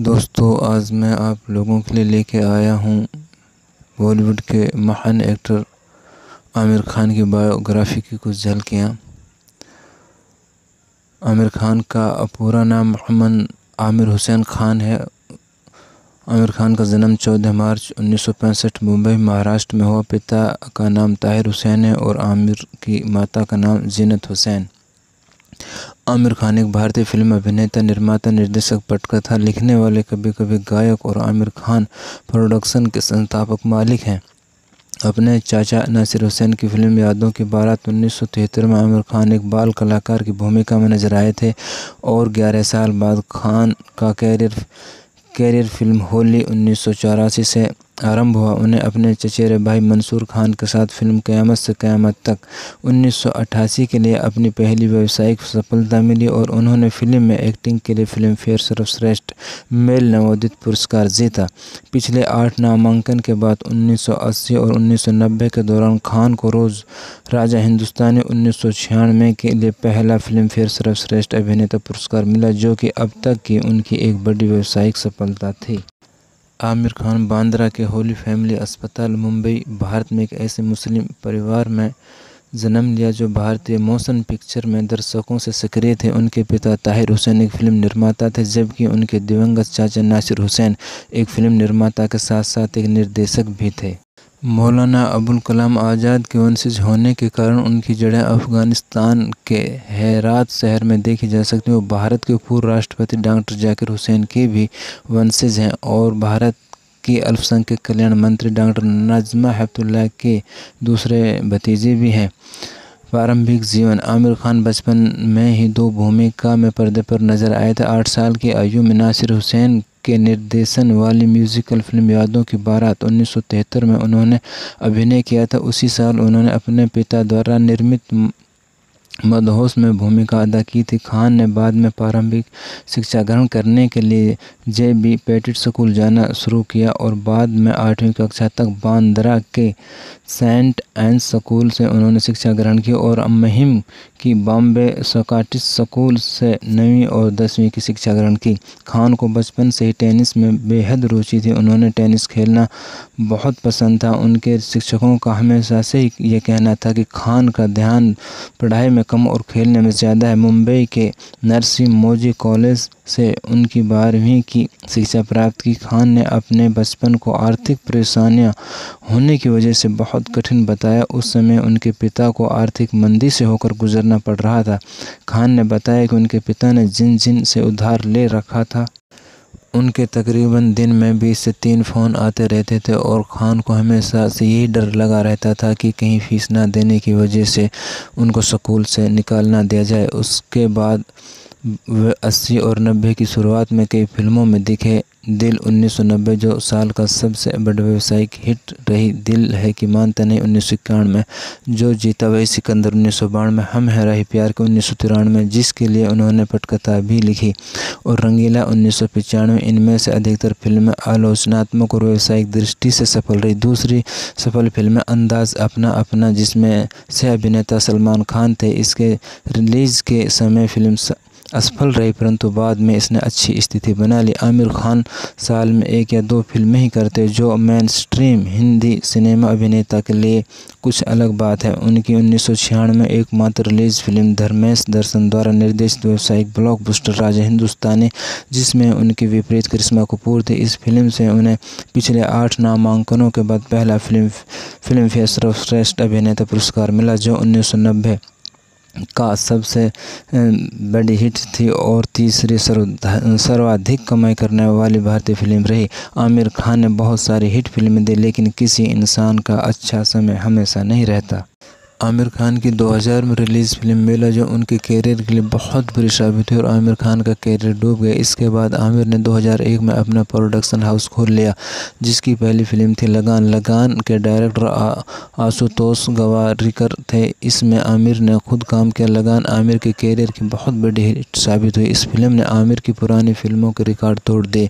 दोस्तों आज मैं आप लोगों के लिए लेके आया हूँ बॉलीवुड के महान एक्टर आमिर खान की बायोग्राफी की कुछ झलकियाँ आमिर खान का पूरा नाम मोहम्मद आमिर हुसैन खान है आमिर खान का जन्म 14 मार्च 1965 मुंबई महाराष्ट्र में हुआ पिता का नाम ताहिर हुसैन है और आमिर की माता का नाम जीनत हुसैन आमिर खान एक भारतीय फिल्म अभिनेता निर्माता निर्देशक पटकथा लिखने वाले कभी कभी गायक और आमिर खान प्रोडक्शन के संस्थापक मालिक हैं अपने चाचा नासिर हुसैन की फिल्म यादों की बारात उन्नीस में आमिर खान एक बाल कलाकार की भूमिका में नजर आए थे और 11 साल बाद खान का कैरियर कैरियर फिल्म होली उन्नीस से आरंभ हुआ उन्हें अपने चचेरे भाई मंसूर खान के साथ फिल्म क़यामत से क़यामत तक 1988 के लिए अपनी पहली व्यावसायिक सफलता मिली और उन्होंने फिल्म में एक्टिंग के लिए फिल्मफेयर सर्वश्रेष्ठ मेल नवोदित पुरस्कार जीता पिछले आठ नामांकन के बाद 1980 और 1990 के दौरान खान को रोज़ राजा हिंदुस्तानी उन्नीस के लिए पहला फिल्मफेयर सर्वश्रेष्ठ अभिनेता पुरस्कार मिला जो कि अब तक की उनकी एक बड़ी व्यावसायिक सफलता थी आमिर खान बांद्रा के होली फैमिली अस्पताल मुंबई भारत में एक ऐसे मुस्लिम परिवार में जन्म लिया जो भारतीय मोशन पिक्चर में दर्शकों से सक्रिय थे उनके पिता ताहिर हुसैन एक फिल्म निर्माता थे जबकि उनके दिवंगत चाचा नासिर हुसैन एक फिल्म निर्माता के साथ साथ एक निर्देशक भी थे मौलाना अबुल कलाम आज़ाद के वंशज होने के कारण उनकी जड़ें अफ़गानिस्तान के हैरात शहर में देखी जा सकती हैं वो भारत के पूर्व राष्ट्रपति डॉक्टर जाकिर हुसैन के भी वंशज हैं और भारत की अल्पसंख्यक कल्याण मंत्री डॉक्टर नजमा हफ्तुल्ला के दूसरे भतीजे भी हैं प्रारंभिक जीवन आमिर खान बचपन में ही दो भूमिका में पर्दे पर नजर आए थे आठ साल की आयु में नासिर हुसैन के निर्देशन वाली म्यूजिकल फिल्म यादों की बारात 1973 में उन्होंने अभिनय किया था उसी साल उन्होंने अपने पिता द्वारा निर्मित मदहोश में भूमिका अदा की थी खान ने बाद में प्रारंभिक शिक्षा ग्रहण करने के लिए जे बी पेटिट स्कूल जाना शुरू किया और बाद में आठवीं कक्षा तक बांद्रा के सेंट एंड स्कूल से उन्होंने शिक्षा ग्रहण की और महिम कि बॉम्बे सोकाटिस स्कूल से नवीं और दसवीं की शिक्षा ग्रहण की खान को बचपन से ही टेनिस में बेहद रुचि थी उन्होंने टेनिस खेलना बहुत पसंद था उनके शिक्षकों का हमेशा से ही यह कहना था कि खान का ध्यान पढ़ाई में कम और खेलने में ज़्यादा है मुंबई के नर्सी मोजी कॉलेज से उनकी बारहवीं की शिक्षा प्राप्त की खान ने अपने बचपन को आर्थिक परेशानियाँ होने की वजह से बहुत कठिन बताया उस समय उनके पिता को आर्थिक मंदी से होकर गुजरना करना पड़ रहा था खान ने बताया कि उनके पिता ने जिन जिन से उधार ले रखा था उनके तकरीबन दिन में बीस से तीन फ़ोन आते रहते थे और ख़ान को हमेशा से यही डर लगा रहता था कि कहीं फ़ीस ना देने की वजह से उनको स्कूल से निकालना दिया जाए उसके बाद वे अस्सी और नब्बे की शुरुआत में कई फिल्मों में दिखे दिल 1990 जो साल का सबसे बड़ा व्यावसायिक हिट रही दिल है कि मानता नहीं उन्नीस में जो जीता वही सिकंदर उन्नीस में हम है रही प्यार के उन्नीस में जिसके लिए उन्होंने पटकथा भी लिखी और रंगीला उन्नीस इनमें से अधिकतर फिल्में आलोचनात्मक और व्यावसायिक दृष्टि से सफल रही दूसरी सफल फिल्म अंदाज अपना अपना जिसमें से अभिनेता सलमान खान थे इसके रिलीज के समय फिल्म असफल रही परंतु बाद में इसने अच्छी स्थिति बना ली आमिर खान साल में एक या दो फिल्में ही करते जो मैन स्ट्रीम हिंदी सिनेमा अभिनेता के लिए कुछ अलग बात है उनकी उन्नीस छियानवे एकमात्र रिलीज फिल्म धर्मेश दर्शन द्वारा निर्देशित व्यावसायिक बुस्टर राजा हिंदुस्तानी जिसमें उनकी विपरीत करिश्मा कपूर थी इस फिल्म से उन्हें पिछले आठ नामांकनों के बाद पहला फिल्म फिल्म फेयर सर्वश्रेष्ठ अभिनेता पुरस्कार मिला जो उन्नीस का सबसे बड़ी हिट थी और तीसरी सर्वाधिक कमाई करने वाली भारतीय फिल्म रही आमिर खान ने बहुत सारी हिट फिल्में दी लेकिन किसी इंसान का अच्छा समय हमेशा नहीं रहता आमिर खान की 2000 में रिलीज़ फिल्म मेला जो उनके कैरियर के लिए बहुत बुरी साबित हुई और आमिर खान का कैरियर डूब गया इसके बाद आमिर ने 2001 में अपना प्रोडक्शन हाउस खोल लिया जिसकी पहली फिल्म थी लगान लगान के डायरेक्टर आशुतोष गवारीकर थे इसमें आमिर ने खुद काम किया लगान आमिर के कैरियर की बहुत बड़ी हिट साबित हुई इस फिल्म ने आमिर की पुरानी फिल्मों के रिकॉर्ड तोड़ दिए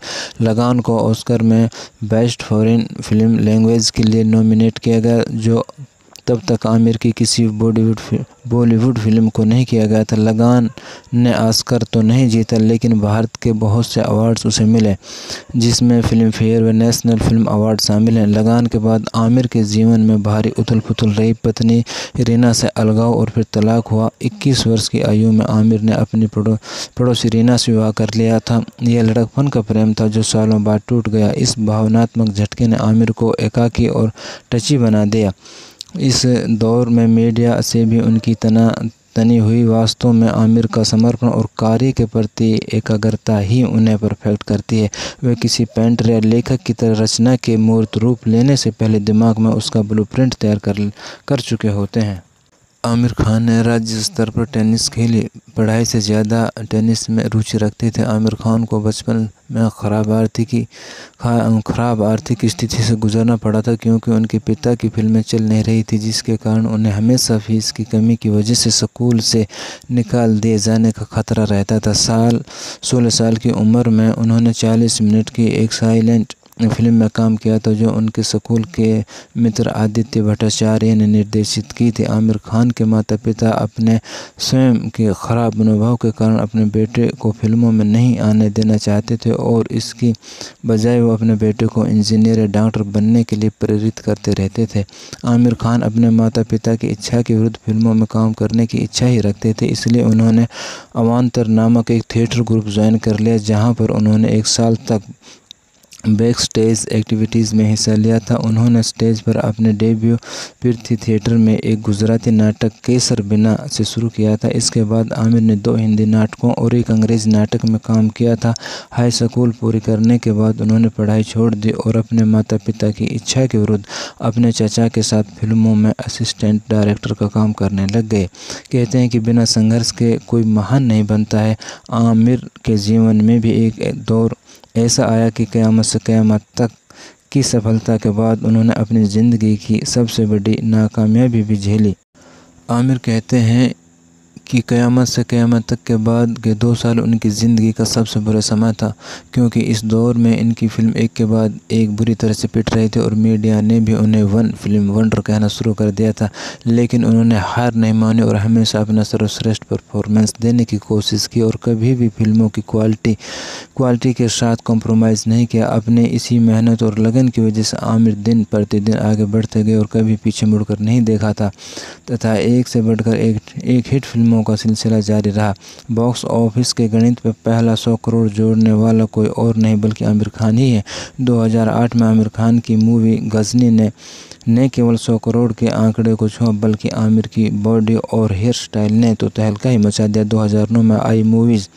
लगान को ऑस्कर में बेस्ट फॉरन फिल्म लैंग्वेज के लिए नॉमिनेट किया गया जो तब तक आमिर की किसी बॉलीवुड बॉलीवुड फिल्म को नहीं किया गया था लगान ने आस्कर तो नहीं जीता लेकिन भारत के बहुत से अवार्ड्स उसे मिले जिसमें फिल्म फेयर व नेशनल फिल्म अवार्ड शामिल हैं लगान के बाद आमिर के जीवन में भारी उथल पुथल रही पत्नी रीना से अलगाव और फिर तलाक हुआ इक्कीस वर्ष की आयु में आमिर ने अपनी पड़ो, पड़ोसी रीना से विवाह कर लिया था यह लड़कपन का प्रेम था जो सालों बाद टूट गया इस भावनात्मक झटके ने आमिर को एकाकी और टची बना दिया इस दौर में मीडिया से भी उनकी तना तनी हुई वास्तव में आमिर का समर्पण और कार्य के प्रति एकाग्रता ही उन्हें परफेक्ट करती है वे किसी पेंटर या लेखक की तरह रचना के मूर्त रूप लेने से पहले दिमाग में उसका ब्लूप्रिंट तैयार कर कर चुके होते हैं आमिर खान ने राज्य स्तर पर टेनिस खेली पढ़ाई से ज़्यादा टेनिस में रुचि रखते थे आमिर खान को बचपन में ख़राब आर्थिकी ख़राब आर्थिक स्थिति से गुजरना पड़ा था क्योंकि उनके पिता की फिल्में चल नहीं रही थी जिसके कारण उन्हें हमेशा फीस की कमी की वजह से स्कूल से निकाल दिए जाने का खतरा रहता था साल सोलह साल की उम्र में उन्होंने चालीस मिनट की एक साइलेंट फिल्म में काम किया था तो जो उनके स्कूल के मित्र आदित्य भट्टाचार्य ने निर्देशित की थी आमिर खान के माता पिता अपने स्वयं के ख़राब अनुभव के कारण अपने बेटे को फिल्मों में नहीं आने देना चाहते थे और इसकी बजाय वो अपने बेटे को इंजीनियर या डॉक्टर बनने के लिए प्रेरित करते रहते थे आमिर खान अपने माता पिता की इच्छा के विरुद्ध फिल्मों में काम करने की इच्छा ही रखते थे इसलिए उन्होंने अवान्तर नामक एक थिएटर ग्रुप ज्वाइन कर लिया जहाँ पर उन्होंने एक साल तक बैक स्टेज एक्टिविटीज़ में हिस्सा लिया था उन्होंने स्टेज पर अपने डेब्यू पृथ्वी थिएटर में एक गुजराती नाटक केसर बिना से शुरू किया था इसके बाद आमिर ने दो हिंदी नाटकों और एक अंग्रेज़ी नाटक में काम किया था हाई स्कूल पूरी करने के बाद उन्होंने पढ़ाई छोड़ दी और अपने माता पिता की इच्छा के विरुद्ध अपने चाचा के साथ फिल्मों में असिस्टेंट डायरेक्टर का काम करने लग गए कहते हैं कि बिना संघर्ष के कोई महान नहीं बनता है आमिर के जीवन में भी एक दौर ऐसा आया कि क़्यामत से क़्यामत तक की सफलता के बाद उन्होंने अपनी ज़िंदगी की सबसे बड़ी नाकामयाबी भी झेली आमिर कहते हैं कि क़यामत से क़यामत तक के बाद के दो साल उनकी ज़िंदगी का सबसे बुरा समय था क्योंकि इस दौर में इनकी फ़िल्म एक के बाद एक बुरी तरह से पिट रही थी और मीडिया ने भी उन्हें वन फिल्म वंडर कहना शुरू कर दिया था लेकिन उन्होंने हार नहीं मानी और हमेशा अपना सर्वश्रेष्ठ परफॉर्मेंस देने की कोशिश की और कभी भी फिल्मों की क्वालिटी क्वालिटी के साथ कॉम्प्रोमाइज़ नहीं किया अपने इसी मेहनत और लगन की वजह से आमिर दिन प्रतिदिन आगे बढ़ते गए और कभी पीछे मुड़कर नहीं देखा था तथा एक से बढ़कर एक एक हिट फिल्म फिल्मों का सिलसिला जारी रहा बॉक्स ऑफिस के गणित पर पहला सौ करोड़ जोड़ने वाला कोई और नहीं बल्कि आमिर खान ही है 2008 में आमिर खान की मूवी गजनी ने न केवल सौ करोड़ के आंकड़े को छुआ बल्कि आमिर की बॉडी और हेयर स्टाइल ने तो तहलका ही मचा दिया 2009 में आई मूवीज़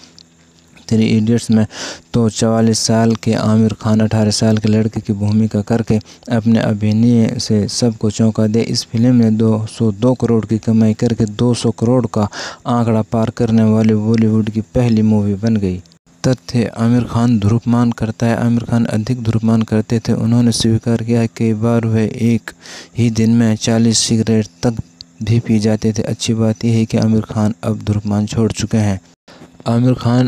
थ्री इडियट्स में तो चवालीस साल के आमिर खान अठारह साल के लड़के की भूमिका करके अपने अभिनय से सबको चौंका दे इस फिल्म ने 202 करोड़ की कमाई करके 200 करोड़ का आंकड़ा पार करने वाली बॉलीवुड की पहली मूवी बन गई तथ्य आमिर खान ध्रुपमान करता है आमिर खान अधिक ध्रुपमान करते थे उन्होंने स्वीकार किया कई बार वह एक ही दिन में 40 सिगरेट तक भी पी जाते थे अच्छी बात यह है कि आमिर खान अब ध्रुपमान छोड़ चुके हैं आमिर खान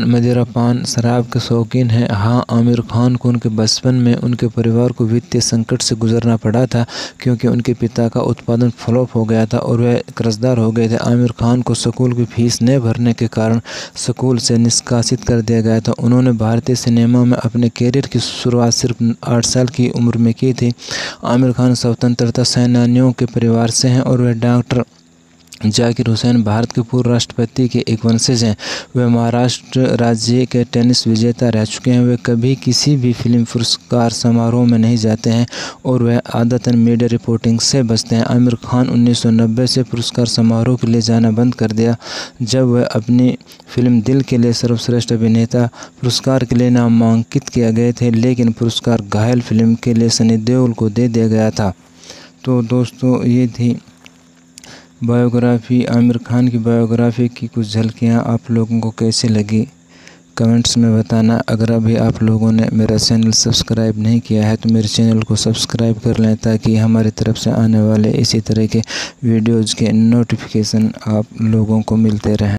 पान शराब के शौकीन हैं हाँ आमिर खान को उनके बचपन में उनके परिवार को वित्तीय संकट से गुजरना पड़ा था क्योंकि उनके पिता का उत्पादन फ्लॉप हो गया था और वह कर्जदार हो गए थे आमिर खान को स्कूल की फीस न भरने के कारण स्कूल से निष्कासित कर दिया गया था उन्होंने भारतीय सिनेमा में अपने कैरियर की शुरुआत सिर्फ आठ साल की उम्र में की थी आमिर खान स्वतंत्रता सेनानियों के परिवार से हैं और वह डॉक्टर जाकिर हुसैन भारत के पूर्व राष्ट्रपति के एक वंशज हैं वे महाराष्ट्र राज्य के टेनिस विजेता रह चुके हैं वे कभी किसी भी फिल्म पुरस्कार समारोह में नहीं जाते हैं और वह आदतन मीडिया रिपोर्टिंग से बचते हैं आमिर खान 1990 से पुरस्कार समारोह के लिए जाना बंद कर दिया जब वह अपनी फिल्म दिल के लिए सर्वश्रेष्ठ अभिनेता पुरस्कार के लिए नामांकित किया गए थे लेकिन पुरस्कार घायल फिल्म के लिए सनी देओल को दे दिया गया था तो दोस्तों ये थी बायोग्राफ़ी आमिर खान की बायोग्राफ़ी की कुछ झलकियाँ आप लोगों को कैसे लगी कमेंट्स में बताना अगर अभी आप लोगों ने मेरा चैनल सब्सक्राइब नहीं किया है तो मेरे चैनल को सब्सक्राइब कर लें ताकि हमारी तरफ से आने वाले इसी तरह के वीडियोज़ के नोटिफिकेशन आप लोगों को मिलते रहें